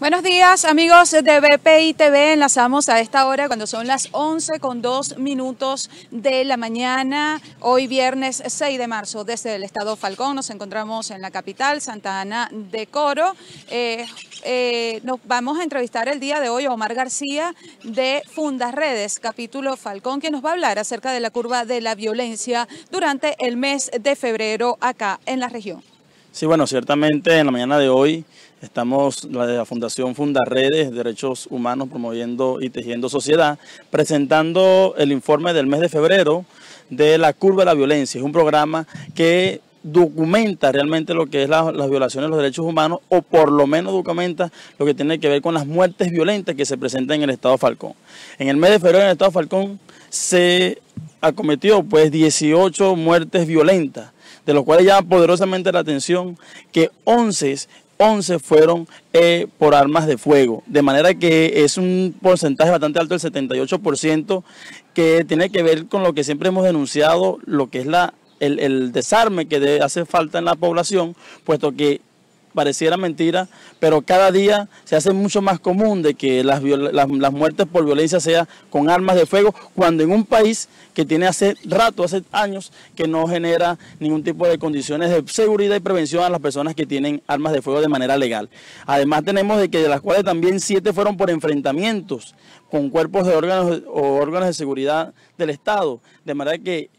Buenos días amigos de BPI TV, enlazamos a esta hora cuando son las 11 con 2 minutos de la mañana, hoy viernes 6 de marzo desde el estado Falcón, nos encontramos en la capital Santa Ana de Coro, eh, eh, nos vamos a entrevistar el día de hoy a Omar García de Fundas Redes, capítulo Falcón, que nos va a hablar acerca de la curva de la violencia durante el mes de febrero acá en la región. Sí, bueno, ciertamente en la mañana de hoy estamos la de la Fundación Fundarredes, Derechos Humanos Promoviendo y Tejiendo Sociedad, presentando el informe del mes de febrero de la curva de la violencia. Es un programa que documenta realmente lo que es las violaciones de los derechos humanos o por lo menos documenta lo que tiene que ver con las muertes violentas que se presentan en el Estado Falcón. En el mes de febrero en el Estado Falcón se acometió pues 18 muertes violentas, de lo cuales llama poderosamente la atención que 11 fueron eh, por armas de fuego. De manera que es un porcentaje bastante alto, el 78%, que tiene que ver con lo que siempre hemos denunciado, lo que es la, el, desarme que hace falta en la población, puesto que pareciera mentira, pero cada día se hace mucho más común de que las, muertes por violencia sea con armas de fuego, cuando en un país que tiene hace rato, hace años, que no genera ningún tipo de condiciones de seguridad y prevención a las personas que tienen armas de fuego de manera legal. Además tenemos de que de las cuales también siete fueron por enfrentamientos con cuerpos de órganos o órganos de seguridad del Estado, de manera que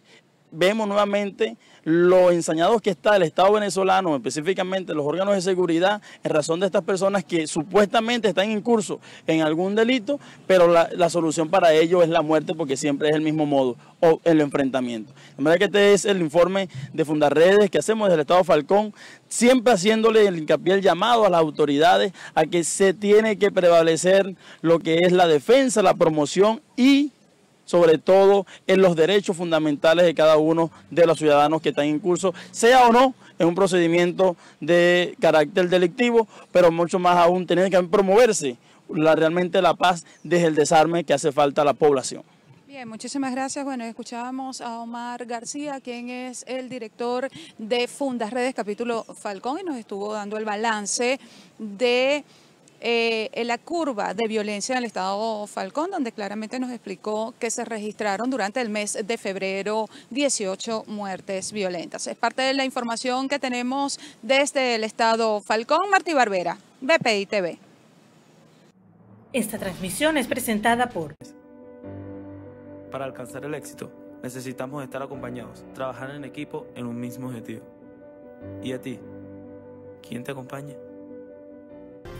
vemos nuevamente lo ensañados que está el Estado venezolano, específicamente los órganos de seguridad, en razón de estas personas que supuestamente están en curso en algún delito, pero la, solución para ello es la muerte porque siempre es el mismo modo o el enfrentamiento. De manera que este es el informe de Fundarredes que hacemos desde el Estado Falcón, siempre haciéndole el hincapié, el llamado a las autoridades a que se tiene que prevalecer lo que es la defensa, la promoción y sobre todo en los derechos fundamentales de cada uno de los ciudadanos que están en curso, sea o no en un procedimiento de carácter delictivo, pero mucho más aún tiene que promoverse realmente la paz desde el desarme que hace falta a la población. Bien, muchísimas gracias. Bueno, escuchábamos a Omar García, quien es el director de Fundas Redes Capítulo Falcón y nos estuvo dando el balance de eh, en la curva de violencia en el estado Falcón, donde claramente nos explicó que se registraron durante el mes de febrero 18 muertes violentas. Es parte de la información que tenemos desde el estado Falcón. Martí Barbera, BPI TV. Esta transmisión es presentada por... Para alcanzar el éxito, necesitamos estar acompañados, trabajar en equipo en un mismo objetivo. ¿Y a ti? ¿Quién te acompaña?